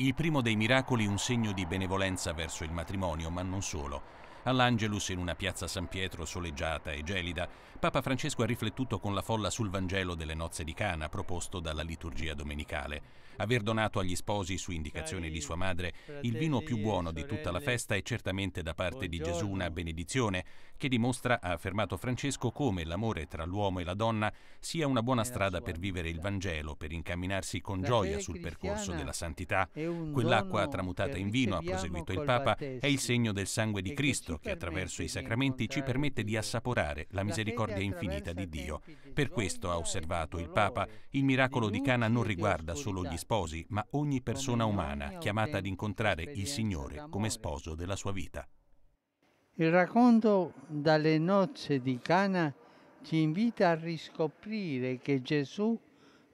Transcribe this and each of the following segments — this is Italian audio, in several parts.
Il primo dei miracoli un segno di benevolenza verso il matrimonio, ma non solo. All'Angelus, in una piazza San Pietro soleggiata e gelida, Papa Francesco ha riflettuto con la folla sul Vangelo delle nozze di Cana proposto dalla liturgia domenicale. Aver donato agli sposi, su indicazione di sua madre, il vino più buono di tutta la festa è certamente da parte di Gesù una benedizione, che dimostra, ha affermato Francesco, come l'amore tra l'uomo e la donna sia una buona strada per vivere il Vangelo, per incamminarsi con gioia sul percorso della santità. Quell'acqua tramutata in vino, ha proseguito il Papa, è il segno del sangue di Cristo che attraverso i sacramenti ci permette di assaporare la misericordia infinita di Dio. Per questo, ha osservato il Papa, il miracolo di Cana non riguarda solo gli sposi, ma ogni persona umana chiamata ad incontrare il Signore come sposo della sua vita. Il racconto dalle nozze di Cana ci invita a riscoprire che Gesù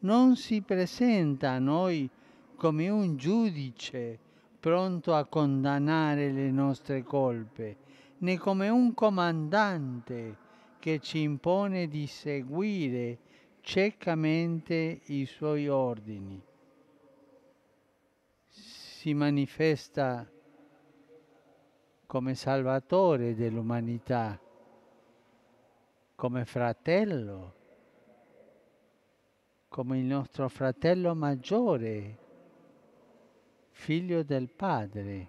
non si presenta a noi come un giudice pronto a condannare le nostre colpe, né come un comandante che ci impone di seguire ciecamente i suoi ordini. Si manifesta come salvatore dell'umanità, come fratello, come il nostro fratello maggiore, figlio del Padre.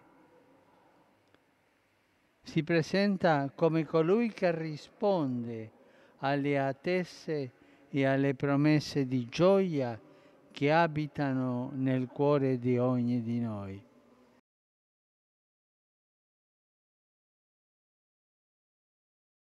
Si presenta come colui che risponde alle attese e alle promesse di gioia che abitano nel cuore di ogni di noi.